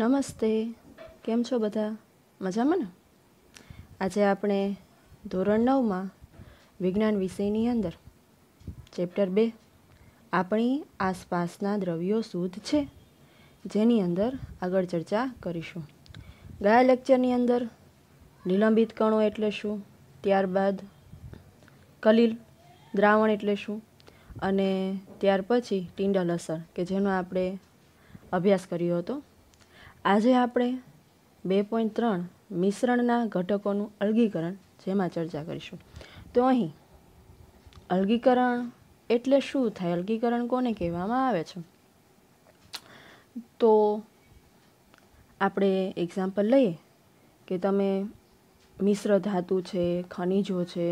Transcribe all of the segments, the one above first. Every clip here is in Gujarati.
નમસ્તે કેમ છો બધા મજામાં ને આજે આપણે ધોરણ નવમાં વિજ્ઞાન વિષયની અંદર ચેપ્ટર બે આપણી આસપાસના દ્રવ્યો શુદ્ધ છે જેની અંદર આગળ ચર્ચા કરીશું ગયા લેક્ચરની અંદર નિલંબિત કણો એટલે શું ત્યારબાદ કલીલ દ્રાવણ એટલે શું અને ત્યાર પછી ટિંડલ અસર કે જેનો આપણે અભ્યાસ કર્યો હતો આજે આપણે બે પોઈન્ટ ત્રણ મિશ્રણના ઘટકોનું અલગીકરણ જેમાં ચર્ચા કરીશું તો અહીં અલગીકરણ એટલે શું થાય અલગીકરણ કોને કહેવામાં આવે છે તો આપણે એક્ઝામ્પલ લઈએ કે તમે મિશ્ર ધાતુ છે ખનિજો છે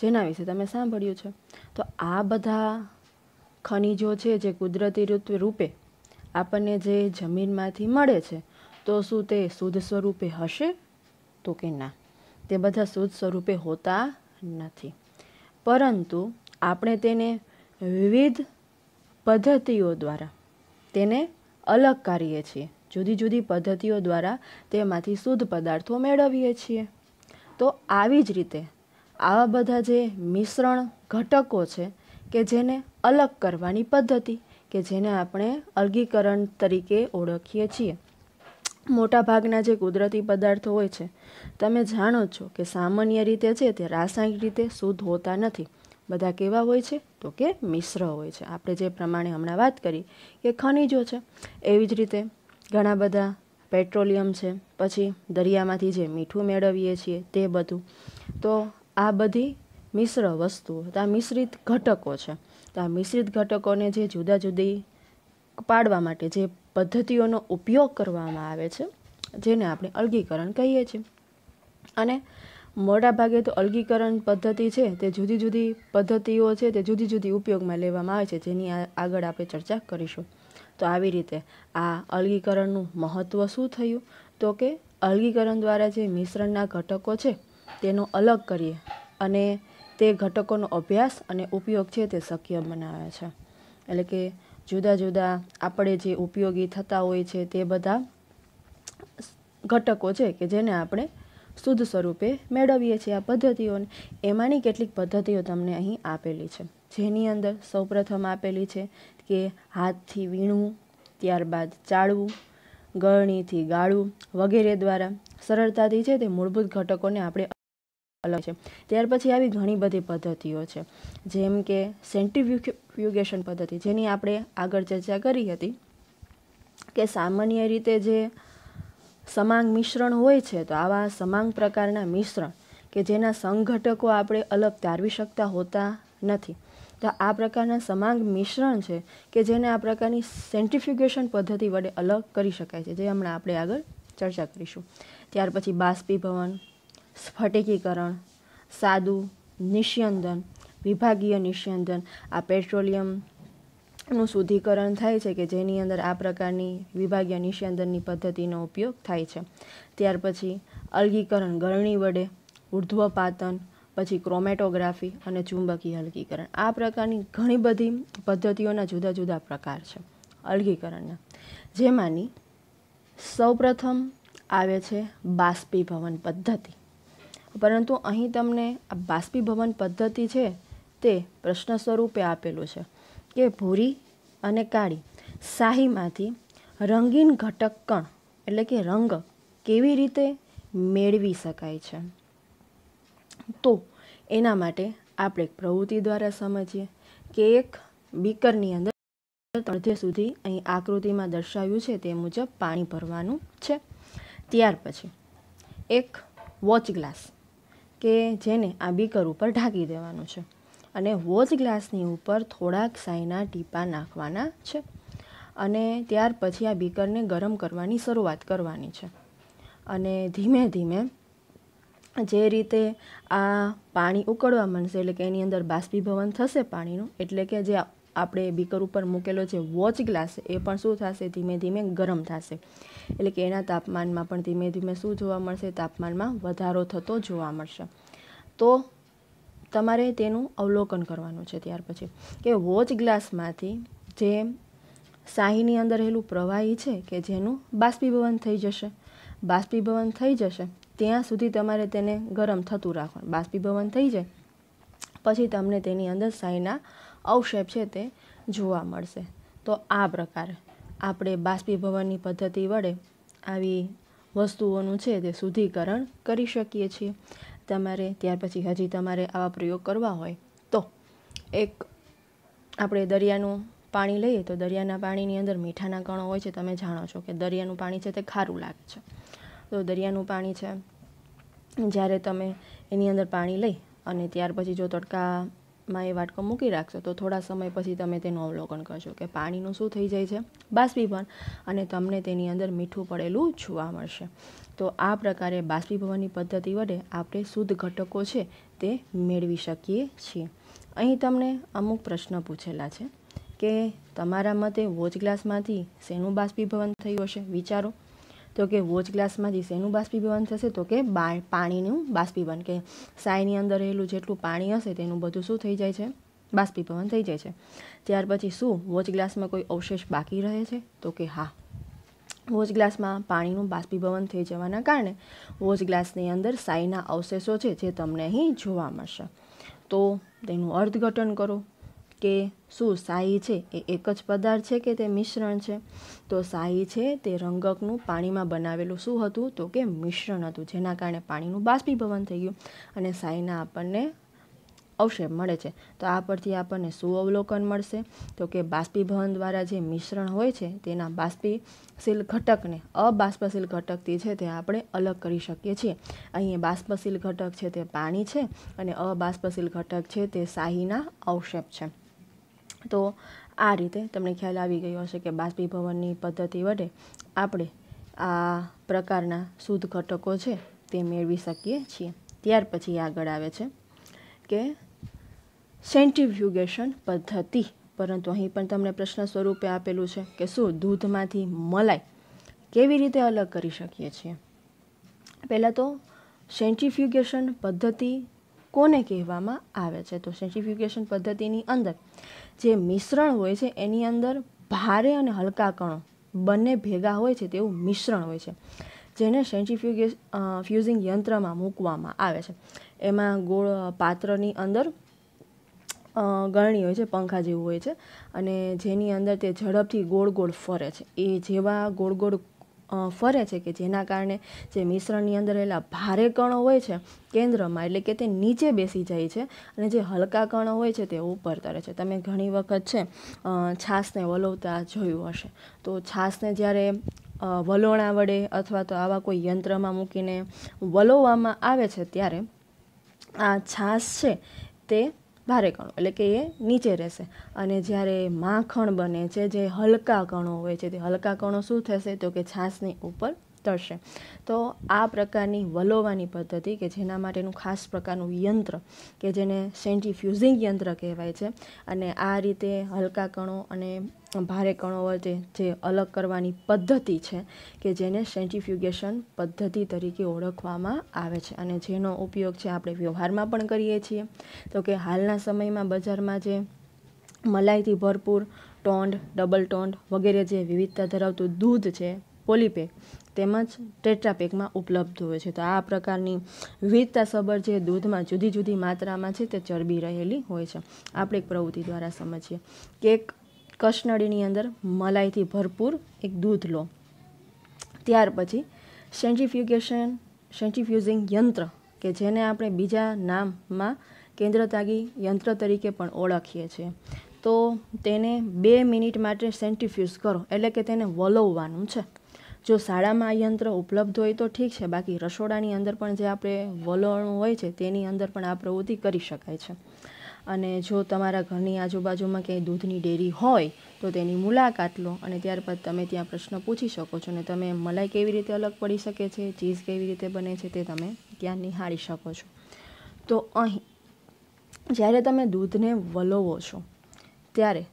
જેના વિશે તમે સાંભળ્યું છે તો આ બધા ખનિજો છે જે કુદરતી રૂપે આપણને જે જમીનમાંથી મળે છે તો શું તે શુદ્ધ સ્વરૂપે હશે તો કે ના તે બધા શુદ્ધ સ્વરૂપે હોતા નથી પરંતુ આપણે તેને વિવિધ પદ્ધતિઓ દ્વારા તેને અલગ કરીએ છીએ જુદી જુદી પદ્ધતિઓ દ્વારા તેમાંથી શુદ્ધ પદાર્થો મેળવીએ છીએ તો આવી જ રીતે આવા બધા જે મિશ્રણ ઘટકો છે કે જેને અલગ કરવાની પદ્ધતિ કે જેને આપણે અલગીકરણ તરીકે ઓળખીએ છીએ મોટાભાગના જે કુદરતી પદાર્થો હોય છે તમે જાણો છો કે સામાન્ય રીતે છે તે રાસાયણિક રીતે શુદ્ધ હોતા નથી બધા કેવા હોય છે તો કે મિશ્ર હોય છે આપણે જે પ્રમાણે હમણાં વાત કરી કે ખનિજો છે એવી જ રીતે ઘણા બધા પેટ્રોલિયમ છે પછી દરિયામાંથી જે મીઠું મેળવીએ છીએ તે બધું તો આ બધી મિશ્ર વસ્તુઓ આ મિશ્રિત ઘટકો છે તો આ મિશ્રિત ઘટકોને જે જુદા જુદી પાડવા માટે જે પદ્ધતિઓનો ઉપયોગ કરવામાં આવે છે જેને આપણે અલગીકરણ કહીએ છીએ અને મોટા ભાગે તો અલગીકરણ પદ્ધતિ છે તે જુદી જુદી પદ્ધતિઓ છે તે જુદી જુદી ઉપયોગમાં લેવામાં આવે છે જેની આગળ આપણે ચર્ચા કરીશું તો આવી રીતે આ અલગીકરણનું મહત્ત્વ શું થયું તો કે અલગીકરણ દ્વારા જે મિશ્રણના ઘટકો છે તેનો અલગ કરીએ અને તે ઘટકોનો અભ્યાસ અને ઉપયોગ છે તે શક્ય બનાવે છે એટલે કે જુદા જુદા આપણે જે ઉપયોગી થતા હોય છે તે બધા ઘટકો છે કે જેને આપણે શુદ્ધ સ્વરૂપે મેળવીએ છીએ આ પદ્ધતિઓને એમાંની કેટલીક પદ્ધતિઓ તમને અહીં આપેલી છે જેની અંદર સૌપ્રથમ આપેલી છે કે હાથથી વીણવું ત્યારબાદ ચાળવું ગળણીથી ગાળવું વગેરે દ્વારા સરળતાથી છે તે મૂળભૂત ઘટકોને આપણે અલગ છે ત્યાર પછી આવી ઘણી બધી પદ્ધતિઓ છે જેમ કે સેન્ટ્રીફ્યુગેશન પદ્ધતિ જેની આપણે આગળ ચર્ચા કરી હતી કે સામાન્ય રીતે જે સમાંગ મિશ્રણ હોય છે તો આવા સમાંગ પ્રકારના મિશ્રણ કે જેના સંઘટકો આપણે અલગ તારવી શકતા હોતા નથી તો આ પ્રકારના સમાંગ મિશ્રણ છે કે જેને આ પ્રકારની સેન્ટિફ્યુગેશન પદ્ધતિ વડે અલગ કરી શકાય છે જે હમણાં આપણે આગળ ચર્ચા કરીશું ત્યાર પછી બાષ્પીભવન સ્ફટિકીકરણ સાદું નિસ્યંદન વિભાગીય નિસ્યંદન આ પેટ્રોલિયમનું શુદ્ધિકરણ થાય છે કે જેની અંદર આ પ્રકારની વિભાગીય નિસ્યંદનની પદ્ધતિનો ઉપયોગ થાય છે ત્યાર પછી અલગીકરણ ગળણી વડે ઉર્ધ્વપાતન પછી ક્રોમેટોગ્રાફી અને ચુંબકીય અલગીકરણ આ પ્રકારની ઘણી બધી પદ્ધતિઓના જુદા જુદા પ્રકાર છે અલગીકરણના જેમાંની સૌપ્રથમ આવે છે બાષ્પીભવન પદ્ધતિ પરંતુ અહીં તમને આ બાષ્પીભવન પદ્ધતિ છે તે પ્રશ્ન સ્વરૂપે આપેલું છે કે ભૂરી અને કાળી શાહીમાંથી રંગીન ઘટક કણ એટલે કે રંગ કેવી રીતે મેળવી શકાય છે તો એના માટે આપણે એક પ્રવૃત્તિ દ્વારા સમજીએ કે એક બીકરની અંદર અડધે સુધી અહીં આકૃતિમાં દર્શાવ્યું છે તે મુજબ પાણી ભરવાનું છે ત્યાર પછી એક વોચ ગ્લાસ કે જેને આ બીકર ઉપર ઢાંકી દેવાનું છે અને વોચ ગ્લાસની ઉપર થોડાક સાઈના ટીપા નાખવાના છે અને ત્યાર પછી આ બીકરને ગરમ કરવાની શરૂઆત કરવાની છે અને ધીમે ધીમે જે રીતે આ પાણી ઉકળવા માંડશે એટલે કે એની અંદર બાષ્પીભવન થશે પાણીનું એટલે કે જે આ આપણે બીકર ઉપર મૂકેલો જે વોચ ગ્લાસ એ પણ શું થશે ધીમે ધીમે ગરમ થશે એટલે કે એના તાપમાનમાં પણ ધીમે ધીમે શું જોવા મળશે તાપમાનમાં વધારો થતો જોવા મળશે તો તમારે તેનું અવલોકન કરવાનું છે ત્યાર પછી કે વોચ ગ્લાસમાંથી જે શાહીની અંદર રહેલું પ્રવાહી છે કે જેનું બાષ્પીભવન થઈ જશે બાષ્પીભવન થઈ જશે ત્યાં સુધી તમારે તેને ગરમ થતું રાખવાનું બાષ્પીભવન થઈ જાય પછી તમને તેની અંદર શાહીના અવક્ષેપ છે તે જોવા મળશે તો આ પ્રકારે આપણે બાષ્પીભવનની પદ્ધતિ વડે આવી વસ્તુઓનું છે તે શુદ્ધિકરણ કરી શકીએ છીએ તમારે ત્યાર પછી હજી તમારે આવા પ્રયોગ કરવા હોય તો એક આપણે દરિયાનું પાણી લઈએ તો દરિયાના પાણીની અંદર મીઠાના કણો હોય છે તમે જાણો છો કે દરિયાનું પાણી છે તે ખારું લાગે છે તો દરિયાનું પાણી છે જ્યારે તમે એની અંદર પાણી લઈ અને ત્યાર પછી જો તડકા માં એ વાટકો મૂકી રાખશો તો થોડા સમય પછી તમે તેનું અવલોકન કરશો કે પાણીનું શું થઈ જાય છે બાષ્પીભવન અને તમને તેની અંદર મીઠું પડેલું છૂવા મળશે તો આ પ્રકારે બાષ્પીભવનની પદ્ધતિ વડે આપણે શુદ્ધ ઘટકો છે તે મેળવી શકીએ છીએ અહીં તમને અમુક પ્રશ્ન પૂછેલા છે કે તમારા મતે વોચ ગ્લાસમાંથી શેનું બાષ્પીભવન થયું હશે વિચારો તો કે વોચ ગ્લાસમાંથી શેનું બાષ્પીભવન થશે તો કે બા પાણીનું બાષ્પીભવન કે સાયની અંદર રહેલું જેટલું પાણી હશે તેનું બધું શું થઈ જાય છે બાષ્પીભવન થઈ જાય છે ત્યાર પછી શું વોચ ગ્લાસમાં કોઈ અવશેષ બાકી રહે છે તો કે હા વોચ ગ્લાસમાં પાણીનું બાષ્પીભવન થઈ જવાના કારણે વોચ ગ્લાસની અંદર સાયના અવશેષો છે જે તમને અહીં જોવા મળશે તો તેનું અર્થઘટન કરો કે શું શાહી છે એ એક જ પદાર્થ છે કે તે મિશ્રણ છે તો શાહી છે તે રંગકનું પાણીમાં બનાવેલું શું હતું તો કે મિશ્રણ હતું જેના કારણે પાણીનું બાષ્પીભવન થઈ ગયું અને શાહીના આપણને અવશેપ મળે છે તો આ પરથી આપણને શું અવલોકન મળશે તો કે બાષ્પીભવન દ્વારા જે મિશ્રણ હોય છે તેના બાષ્પીશીલ ઘટકને અબાષ્પશીલ ઘટકથી છે તે આપણે અલગ કરી શકીએ છીએ અહીં બાષ્પશીલ ઘટક છે તે પાણી છે અને અબાષ્પશીલ ઘટક છે તે શાહીના અવશેપ છે તો આ રીતે તમને ખ્યાલ આવી ગયો હશે કે બાષ્પીભવનની પદ્ધતિ વડે આપણે આ પ્રકારના શુદ્ધ ઘટકો છે તે મેળવી શકીએ છીએ ત્યાર પછી આગળ આવે છે કે સેન્ટ્રીફ્યુગેશન પદ્ધતિ પરંતુ અહીં પણ તમને પ્રશ્ન સ્વરૂપે આપેલું છે કે શું દૂધમાંથી મલાઈ કેવી રીતે અલગ કરી શકીએ છીએ પહેલાં તો સેન્ટ્રીફ્યુગેશન પદ્ધતિ કોને કહેવામાં આવે છે તો સેન્ટ્રીફ્યુગેશન પદ્ધતિની અંદર જે મિશ્રણ હોય છે એની અંદર ભારે અને હલકા કણો બંને ભેગા હોય છે તેવું મિશ્રણ હોય છે જેને સેન્ટ્રીફ્યુગે ફ્યુઝિંગ યંત્રમાં મૂકવામાં આવે છે એમાં ગોળ પાત્રની અંદર ગળણી હોય છે પંખા જેવું હોય છે અને જેની અંદર તે ઝડપથી ગોળ ગોળ ફરે છે એ જેવા ગોળ ગોળ ફરે છે કે જેના કારણે જે મિશ્રણની અંદર રહેલા ભારે કણો હોય છે કેન્દ્રમાં એટલે કે તે નીચે બેસી જાય છે અને જે હલકા કણો હોય છે તે ઉપર તરે છે તમે ઘણી વખત છે છાશને વલોવતા જોયું હશે તો છાશને જ્યારે વલોણા વડે અથવા તો આવા કોઈ યંત્રમાં મૂકીને વલોવવામાં આવે છે ત્યારે આ છાશ છે તે ભારે કણો એટલે કે એ નીચે રહેશે અને જ્યારે માખણ બને છે જે હલકા કણો હોય છે તે હલકા કણો શું થશે તો કે છાશની ઉપર તરશે તો આ પ્રકારની વલોવાની પદ્ધતિ કે જેના માટેનું ખાસ પ્રકારનું યંત્ર કે જેને સેન્ટ્રીફ્યુઝિંગ યંત્ર કહેવાય છે અને આ રીતે હલકા કણો અને ભારે કણો વચ્ચે જે અલગ કરવાની પદ્ધતિ છે કે જેને સેન્ટિફ્યુગેશન પદ્ધતિ તરીકે ઓળખવામાં આવે છે અને જેનો ઉપયોગ છે આપણે વ્યવહારમાં પણ કરીએ છીએ તો કે હાલના સમયમાં બજારમાં જે મલાઈથી ભરપૂર ટોન્ડ ડબલ ટોન્ડ વગેરે જે વિવિધતા ધરાવતું દૂધ છે પોલીપેક તેમજ ટેટ્રાપેકમાં ઉપલબ્ધ હોય છે તો આ પ્રકારની વિવિધતા સબર જે દૂધમાં જુદી જુદી માત્રામાં છે તે ચરબી રહેલી હોય છે આપણે એક પ્રવૃત્તિ દ્વારા સમજીએ કે એક કસનળીની અંદર મલાઈથી ભરપૂર એક દૂધ લો ત્યાર પછી સેન્ટ્રીફ્યુગેશન સેન્ટ્રીફ્યુઝિંગ યંત્ર કે જેને આપણે બીજા નામમાં કેન્દ્રતાગી યંત્ર તરીકે પણ ઓળખીએ છીએ તો તેને બે મિનિટ માટે સેન્ટ્રીફ્યુઝ કરો એટલે કે તેને વલોવવાનું છે જો શાળામાં આ યંત્ર ઉપલબ્ધ હોય તો ઠીક છે બાકી રસોડાની અંદર પણ જે આપણે વલોણું હોય છે તેની અંદર પણ આ પ્રવૃત્તિ કરી શકાય છે અને જો તમારા ઘરની આજુબાજુમાં ક્યાંય દૂધની ડેરી હોય તો તેની મુલાકાત લો અને ત્યારબાદ તમે ત્યાં પ્રશ્ન પૂછી શકો છો અને તમે મલાઈ કેવી રીતે અલગ પડી શકે છે ચીઝ કેવી રીતે બને છે તે તમે ત્યાં નિહાળી શકો છો તો અહીં જ્યારે તમે દૂધને વલોવો છો ત્યારે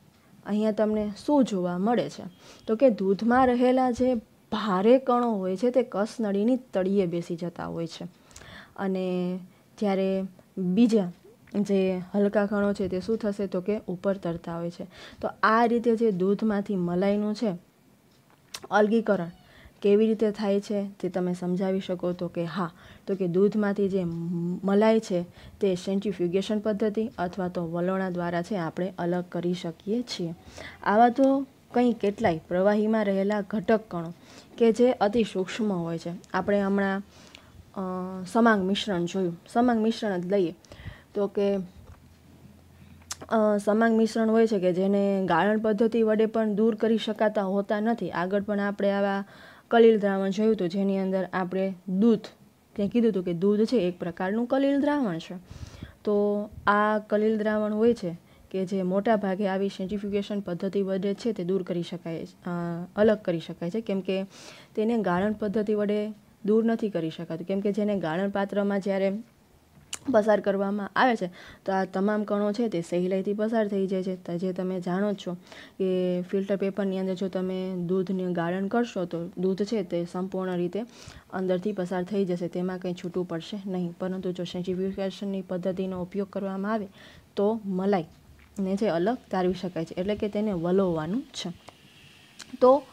અહીંયા તમને શું જોવા મળે છે તો કે દૂધમાં રહેલા જે ભારે કણો હોય છે તે કસનળીની તળીએ બેસી જતા હોય છે અને જ્યારે બીજા જે હલકા કણો છે તે શું થશે તો કે ઉપર તરતા હોય છે તો આ રીતે જે દૂધમાંથી મલાઈનું છે અલગીકરણ કેવી રીતે થાય છે તે તમે સમજાવી શકો તો કે હા તો કે દૂધમાંથી જે મલાઈ છે તે સેન્ટ્રીફ્યુગેશન પદ્ધતિ અથવા તો વલોણા દ્વારા છે આપણે અલગ કરી શકીએ છીએ આવા તો કંઈ કેટલાય પ્રવાહીમાં રહેલા ઘટક કણો કે જે અતિ સૂક્ષ્મ હોય છે આપણે હમણાં સમાંગ મિશ્રણ જોયું સમાંગ મિશ્રણ જ લઈએ તો કે સમાંગ મિશ્રણ હોય છે કે જેને ગાળણ પદ્ધતિ વડે પણ દૂર કરી શકાતા હોતા નથી આગળ પણ આપણે આવા કલીલ દ્રાવણ જોયું હતું જેની અંદર આપણે દૂધ ત્યાં કીધું હતું કે દૂધ છે એક પ્રકારનું કલીલ દ્રાવણ છે તો આ કલીલ દ્રાવણ હોય છે કે જે મોટા ભાગે આવી સેન્ટ્રીફ્યુગેશન પદ્ધતિ વડે છે તે દૂર કરી શકાય અલગ કરી શકાય છે કેમ કે તેને ગાળણ પદ્ધતિ વડે દૂર નથી કરી શકાતું કેમ કે જેને ગાળણ પાત્રમાં જ્યારે પસાર કરવામાં આવે છે તો આ તમામ કણો છે તે સહેલાઈથી પસાર થઈ જાય છે જે તમે જાણો જ છો કે ફિલ્ટર પેપરની અંદર જો તમે દૂધને ગાળણ કરશો તો દૂધ છે તે સંપૂર્ણ રીતે અંદરથી પસાર થઈ જશે તેમાં કંઈ છૂટું પડશે નહીં પરંતુ જો સેન્ટ્રીફ્યુકેશનની પદ્ધતિનો ઉપયોગ કરવામાં આવે તો મલાઈ ને જે અલગ તારવી શકાય છે એટલે કે તેને વલોવવાનું છે તો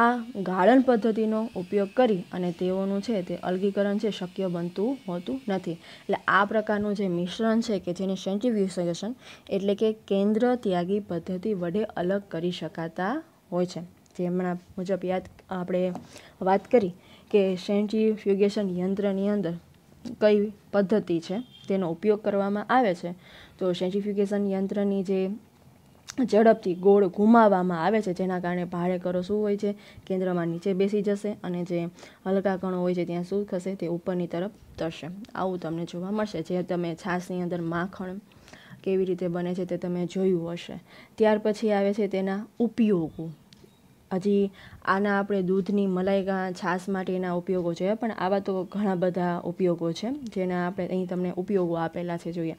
આ ગાળણ પદ્ધતિનો ઉપયોગ કરી અને તેઓનું છે તે અલગીકરણ છે શક્ય બનતું હોતું નથી એટલે આ પ્રકારનું જે મિશ્રણ છે કે જેને સેન્ટ્રીફ્યુઝેશન એટલે કે કેન્દ્ર ત્યાગી પદ્ધતિ વડે અલગ કરી શકાતા હોય છે જે હમણાં મુજબ યાદ આપણે વાત કરી કે સેન્ટિફ્યુગેશન યંત્રની અંદર કઈ પદ્ધતિ છે તેનો ઉપયોગ કરવામાં આવે છે તો સેન્ટ્રીફ્યુગેશન યંત્રની જે ઝડપથી ગોળ ઘુમાવવામાં આવે છે જેના કારણે ભારે કરો શું હોય છે કેન્દ્રમાં નીચે બેસી જશે અને જે હલકા કણો હોય છે ત્યાં શું થશે તે ઉપરની તરફ તરશે આવું તમને જોવા મળશે જે તમે છાશની અંદર માખણ કેવી રીતે બને છે તે તમે જોયું હશે ત્યાર પછી આવે છે તેના ઉપયોગો હજી આના આપણે દૂધની મલાઈ છાશ માટેના ઉપયોગો છે પણ આવા તો ઘણા બધા ઉપયોગો છે જેના આપણે અહીં તમને ઉપયોગો આપેલા છે જોઈએ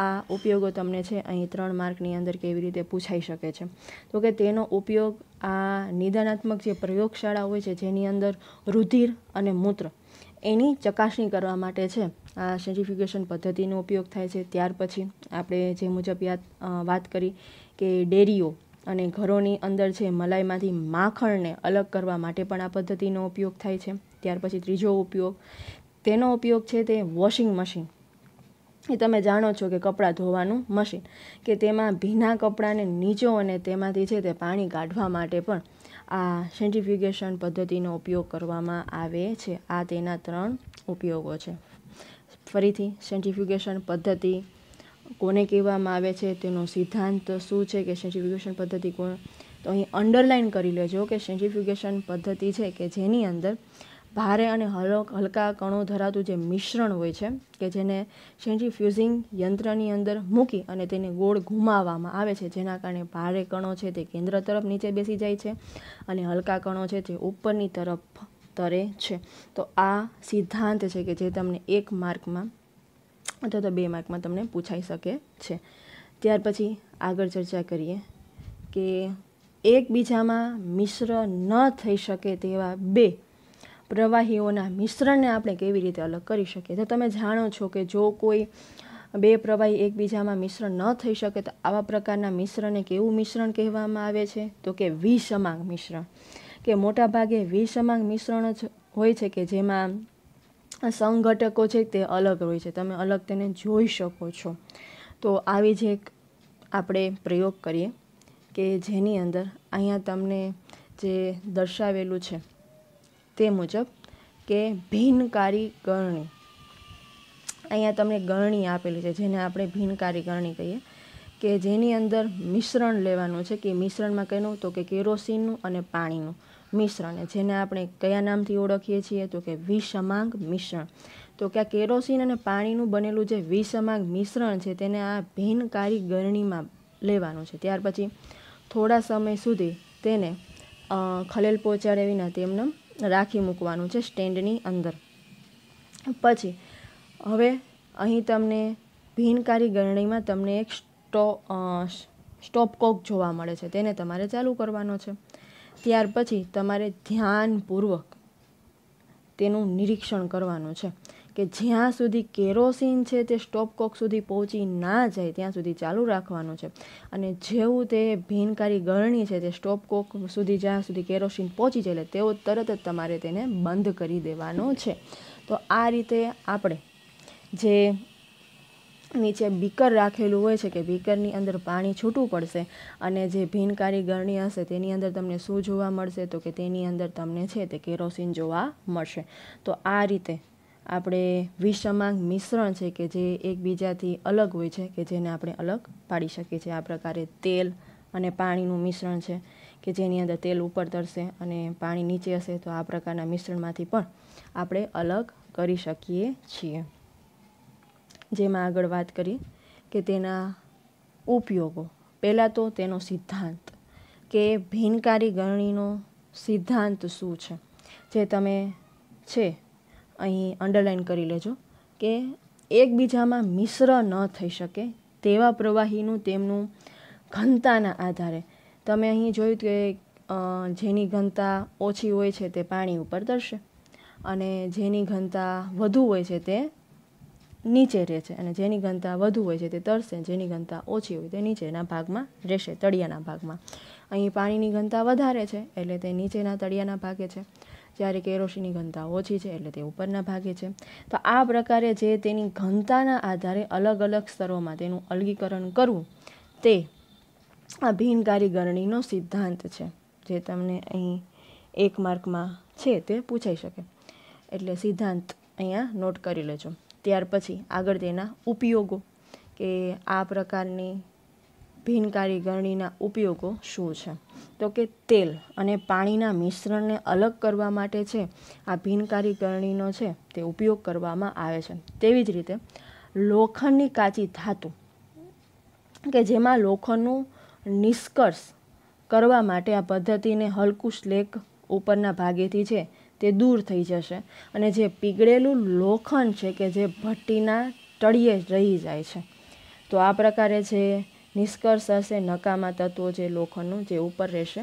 આ ઉપયોગો તમને છે અહીં ત્રણ માર્કની અંદર કેવી રીતે પૂછાઈ શકે છે તો કે તેનો ઉપયોગ આ નિદાનાત્મક જે પ્રયોગશાળા હોય છે જેની અંદર રુધિર અને મૂત્ર એની ચકાસણી કરવા માટે છે આ સેન્ટિફિકેશન પદ્ધતિનો ઉપયોગ થાય છે ત્યાર પછી આપણે જે મુજબ યાદ વાત કરી કે ડેરીઓ અને ઘરોની અંદર જે મલાઈમાંથી માખણને અલગ કરવા માટે પણ આ પદ્ધતિનો ઉપયોગ થાય છે ત્યાર પછી ત્રીજો ઉપયોગ તેનો ઉપયોગ છે તે વોશિંગ મશીન એ તમે જાણો છો કે કપડાં ધોવાનું મશીન કે તેમાં ભીના કપડાંને નીચો અને તેમાંથી છે તે પાણી કાઢવા માટે પણ આ સેન્ટિફિકેશન પદ્ધતિનો ઉપયોગ કરવામાં આવે છે આ તેના ત્રણ ઉપયોગો છે ફરીથી સેન્ટિફિકેશન પદ્ધતિ કોને કહેવામાં આવે છે તેનો સિદ્ધાંત શું છે કે સેન્ટ્રીફ્યુગેશન પદ્ધતિ કોણ તો અહીં અંડરલાઇન કરી લેજો કે સેન્ટ્રીફ્યુગેશન પદ્ધતિ છે કે જેની અંદર ભારે અને હલકા કણો ધરાવતું જે મિશ્રણ હોય છે કે જેને સેન્ટ્રીફ્યુઝિંગ યંત્રની અંદર મૂકી અને તેને ગોળ ઘુમાવવામાં આવે છે જેના કારણે ભારે કણો છે તે કેન્દ્ર તરફ નીચે બેસી જાય છે અને હલકા કણો છે તે ઉપરની તરફ તરે છે તો આ સિદ્ધાંત છે કે જે તમને એક માર્કમાં અથવા તો બે માર્કમાં તમને પૂછાઈ શકે છે ત્યાર પછી આગળ ચર્ચા કરીએ કે એકબીજામાં મિશ્ર ન થઈ શકે તેવા બે પ્રવાહીઓના મિશ્રણને આપણે કેવી રીતે અલગ કરી શકીએ તો તમે જાણો છો કે જો કોઈ બે પ્રવાહી એકબીજામાં મિશ્રણ ન થઈ શકે તો આવા પ્રકારના મિશ્રણને કેવું મિશ્રણ કહેવામાં આવે છે તો કે વિષમાંગ મિશ્રણ કે મોટાભાગે વિષમાંગ મિશ્રણ જ હોય છે કે જેમાં સંઘટકો છે તે અલગ હોય છે તમે અલગ તેને જોઈ શકો છો તો આવી જ એક આપણે પ્રયોગ કરીએ કે જેની અંદર અહીંયા તમને જે દર્શાવેલું છે તે મુજબ કે ભિન્નકારી ગરણી અહીંયા તમને ગરણી આપેલી છે જેને આપણે ભીનકારી ગરણી કહીએ કે જેની અંદર મિશ્રણ લેવાનું છે કે મિશ્રણમાં કેનું તો કે કેરોસીનનું અને પાણીનું મિશ્રણ જેને આપણે કયા નામથી ઓળખીએ છીએ તો કે વિષમાંગ મિશ્રણ તો કે આ કેરોસીન અને પાણીનું બનેલું જે વિષમાંગ મિશ્રણ છે તેને આ ભીનકારી ગરણીમાં લેવાનું છે ત્યાર પછી થોડા સમય સુધી તેને ખલેલ પહોંચાડે વિના તેમને રાખી મૂકવાનું છે સ્ટેન્ડની અંદર પછી હવે અહીં તમને ભીનકારી ગરણીમાં તમને એક સ્ટો સ્ટોપકોક જોવા મળે છે તેને તમારે ચાલુ કરવાનો છે ત્યાર પછી તમારે ધ્યાનપૂર્વક તેનું નિરીક્ષણ કરવાનું છે કે જ્યાં સુધી કેરોસીન છે તે સ્ટોપકોક સુધી પહોંચી ના જાય ત્યાં સુધી ચાલુ રાખવાનું છે અને જેવું તે ભીનકારી ગળણી છે તે સ્ટોપકોક સુધી જ્યાં સુધી કેરોસીન પહોંચી જાય તેઓ તરત જ તમારે તેને બંધ કરી દેવાનો છે તો આ રીતે આપણે જે નીચે બીકર રાખેલું હોય છે કે બીકરની અંદર પાણી છૂટું પડશે અને જે ભીનકારી ગરણી હશે તેની અંદર તમને શું જોવા મળશે તો કે તેની અંદર તમને છે તે કેરોસીન જોવા મળશે તો આ રીતે આપણે વિષમાંગ મિશ્રણ છે કે જે એકબીજાથી અલગ હોય છે કે જેને આપણે અલગ પાડી શકીએ છીએ આ પ્રકારે તેલ અને પાણીનું મિશ્રણ છે કે જેની અંદર તેલ ઉપર તરશે અને પાણી નીચે હશે તો આ પ્રકારના મિશ્રણમાંથી પણ આપણે અલગ કરી શકીએ છીએ જેમાં આગળ વાત કરી કે તેના ઉપયોગો પહેલાં તો તેનો સિદ્ધાંત કે ભિન્નકારી ગણીનો સિદ્ધાંત શું છે જે તમે છે અહીં અંડરલાઇન કરી લેજો કે એકબીજામાં મિશ્ર ન થઈ શકે તેવા પ્રવાહીનું તેમનું ઘનતાના આધારે તમે અહીં જોયું કે જેની ઘનતા ઓછી હોય છે તે પાણી ઉપર તરશે અને જેની ઘનતા વધુ હોય છે તે નીચે રહે છે અને જેની ઘનતા વધુ હોય છે તે તરશે જેની ઘનતા ઓછી હોય તે નીચેના ભાગમાં રહેશે તળિયાના ભાગમાં અહીં પાણીની ઘનતા વધારે છે એટલે તે નીચેના તળિયાના ભાગે છે જ્યારે કેરોસીનની ઘનતા ઓછી છે એટલે તે ઉપરના ભાગે છે તો આ પ્રકારે જે તેની ઘનતાના આધારે અલગ અલગ સ્તરોમાં તેનું અલગીકરણ કરવું તે આ ભિનકારી કારીગરણીનો સિદ્ધાંત છે જે તમને અહીં એક માર્કમાં છે તે પૂછાઈ શકે એટલે સિદ્ધાંત અહીંયા નોટ કરી લેજો ત્યાર પછી આગળ તેના ઉપયોગો કે આ પ્રકારની ભિન્ન ગરણીના ઉપયોગો શું છે તો કે તેલ અને પાણીના મિશ્રણને અલગ કરવા માટે છે આ ભિન્ન ગરણીનો છે તે ઉપયોગ કરવામાં આવે છે તેવી જ રીતે લોખંડની કાચી ધાતુ કે જેમાં લોખંડનું નિષ્કર્ષ કરવા માટે આ પદ્ધતિને હલકું શ્લેક ઉપરના ભાગેથી છે તે દૂર થઈ જશે અને જે પીગળેલું લોખંડ છે કે જે ભઠ્ઠીના તળિયે રહી જાય છે તો આ પ્રકારે જે નિષ્કર્ષ હશે નકામા તત્વો જે લોખંડનું જે ઉપર રહેશે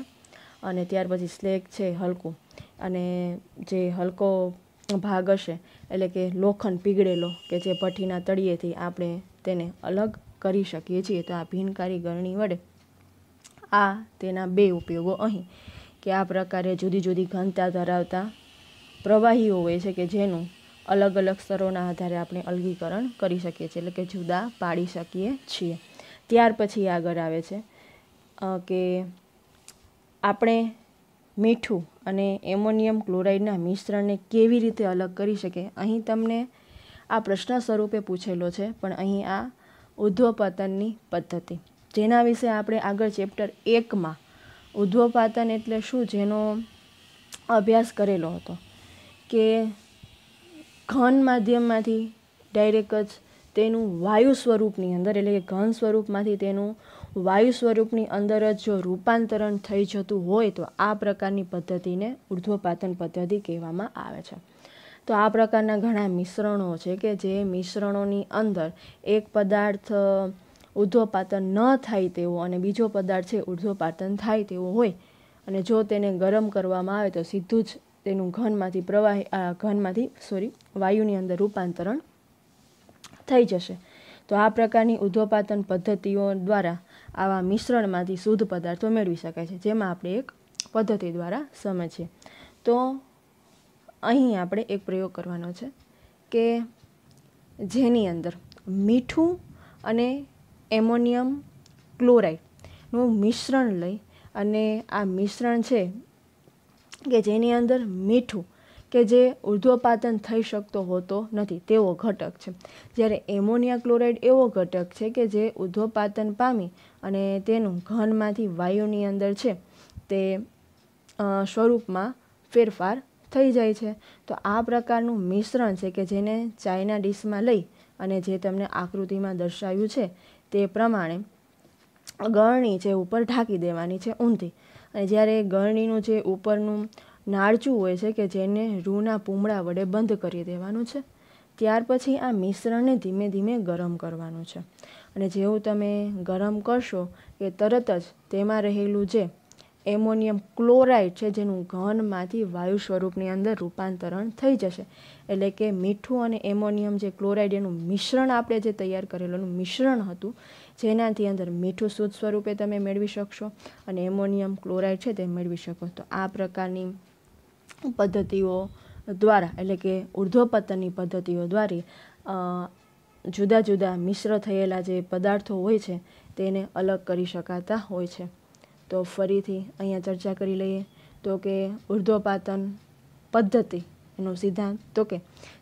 અને ત્યાર પછી સ્લેક છે હલકું અને જે હલકો ભાગ હશે એટલે કે લોખંડ પીગળેલો કે જે ભઠ્ઠીના તળિયેથી આપણે તેને અલગ કરી શકીએ છીએ તો આ ભીનકારી ગરણી વડે આ તેના બે ઉપયોગો અહીં કે આ પ્રકારે જુદી જુદી ઘનતા ધરાવતા પ્રવાહીઓ હોય છે કે જેનું અલગ અલગ સ્તરોના આધારે આપણે અલગીકરણ કરી શકીએ છીએ એટલે કે જુદા પાડી શકીએ છીએ ત્યાર પછી આગળ આવે છે કે આપણે મીઠું અને એમોનિયમ ક્લોરાઇડના મિશ્રણને કેવી રીતે અલગ કરી શકે અહીં તમને આ પ્રશ્ન સ્વરૂપે પૂછેલો છે પણ અહીં આ ઉદ્ધવપાતનની પદ્ધતિ જેના વિશે આપણે આગળ ચેપ્ટર એકમાં ઉદ્ધવપાતન એટલે શું જેનો અભ્યાસ કરેલો હતો કે ઘન માધ્યમમાંથી ડાયરેક જ તેનું વાયુ સ્વરૂપની અંદર એટલે કે ઘન સ્વરૂપમાંથી તેનું વાયુ સ્વરૂપની અંદર જ જો રૂપાંતરણ થઈ જતું હોય તો આ પ્રકારની પદ્ધતિને ઉર્ધ્વપાતન પદ્ધતિ કહેવામાં આવે છે તો આ પ્રકારના ઘણા મિશ્રણો છે કે જે મિશ્રણોની અંદર એક પદાર્થ ઉર્ધ્વપાતન ન થાય તેવો અને બીજો પદાર્થ છે ઉર્ધ્વપાતન થાય તેવો હોય અને જો તેને ગરમ કરવામાં આવે તો સીધું જ તેનું ઘનમાંથી પ્રવાહી ઘનમાંથી સોરી વાયુની અંદર રૂપાંતરણ થઈ જશે તો આ પ્રકારની ઉદ્ધોપાતન પદ્ધતિઓ દ્વારા આવા મિશ્રણમાંથી શુદ્ધ પદાર્થો મેળવી શકાય છે જેમાં આપણે એક પદ્ધતિ દ્વારા સમજીએ તો અહીં આપણે એક પ્રયોગ કરવાનો છે કે જેની અંદર મીઠું અને એમોનિયમ ક્લોરાઇડનું મિશ્રણ લઈ અને આ મિશ્રણ છે કે જેની અંદર મીઠું કે જે ઉર્ધ્વપાતન થઈ શકતો હોતો નથી તેવો ઘટક છે જ્યારે એમોનિયા ક્લોરાઇડ એવો ઘટક છે કે જે ઉર્ધ્વપાતન પામી અને તેનું ઘનમાંથી વાયુની અંદર છે તે સ્વરૂપમાં ફેરફાર થઈ જાય છે તો આ પ્રકારનું મિશ્રણ છે કે જેને ચાઇના ડીશમાં લઈ અને જે તમને આકૃતિમાં દર્શાવ્યું છે તે પ્રમાણે ગળણી છે ઉપર ઢાંકી દેવાની છે ઊંધી અને જ્યારે ગળણીનું જે ઉપરનું નાળચું હોય છે કે જેને રૂના પૂમડા વડે બંધ કરી દેવાનું છે ત્યાર પછી આ મિશ્રણને ધીમે ધીમે ગરમ કરવાનું છે અને જેવું તમે ગરમ કરશો એ તરત જ તેમાં રહેલું જે એમોનિયમ ક્લોરાઇડ છે જેનું ઘનમાંથી વાયુ સ્વરૂપની અંદર રૂપાંતરણ થઈ જશે એટલે કે મીઠું અને એમોનિયમ જે ક્લોરાઇડ એનું મિશ્રણ આપણે જે તૈયાર કરેલું મિશ્રણ હતું જેનાથી અંદર મીઠું શુદ્ધ સ્વરૂપે તમે મેળવી શકશો અને એમોનિયમ ક્લોરાઇડ છે તે મેળવી શકો તો આ પ્રકારની પદ્ધતિઓ દ્વારા એટલે કે ઉર્ધ્વપતનની પદ્ધતિઓ દ્વારા જુદા જુદા મિશ્ર થયેલા જે પદાર્થો હોય છે તેને અલગ કરી શકાતા હોય છે તો ફરીથી અહીંયા ચર્ચા કરી લઈએ તો કે ઉર્ધ્વપાતન પદ્ધતિ એનો સિદ્ધાંત તો કે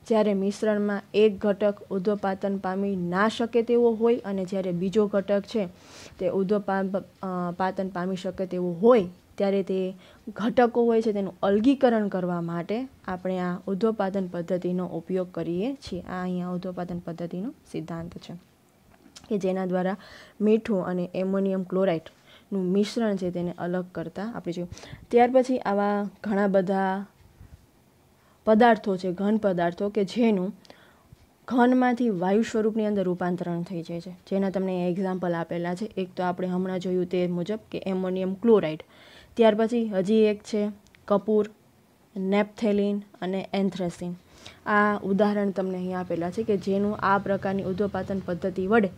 જ્યારે મિશ્રણમાં એક ઘટક ઉદ્ધપાતન પામી ના શકે તેવો હોય અને જ્યારે બીજો ઘટક છે તે પાતન પામી શકે તેવો હોય ત્યારે તે ઘટકો હોય છે તેનું અલગીકરણ કરવા માટે આપણે આ ઉદ્ધપાદન પદ્ધતિનો ઉપયોગ કરીએ છીએ આ અહીંયા ઉદ્ધપાદન પદ્ધતિનો સિદ્ધાંત છે કે જેના દ્વારા મીઠું અને એમોનિયમ ક્લોરાઇડ મિશ્રણ છે તેને અલગ કરતા આપણે જોયું ત્યાર પછી આવા ઘણા બધા પદાર્થો છે ઘન પદાર્થો કે જેનું ઘનમાંથી વાયુ સ્વરૂપની અંદર રૂપાંતરણ થઈ જાય છે જેના તમને એક્ઝામ્પલ આપેલા છે એક તો આપણે હમણાં જોયું તે મુજબ કે એમોનિયમ ક્લોરાઇડ ત્યાર પછી હજી એક છે કપૂર નેપથેલિન અને એન્થ્રેસિન આ ઉદાહરણ તમને અહીં આપેલા છે કે જેનું આ પ્રકારની ઉદ્યોપાતન પદ્ધતિ વડે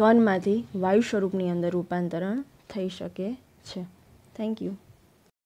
ઘનમાંથી વાયુ સ્વરૂપની અંદર રૂપાંતરણ થઈ શકે છે થેન્ક યુ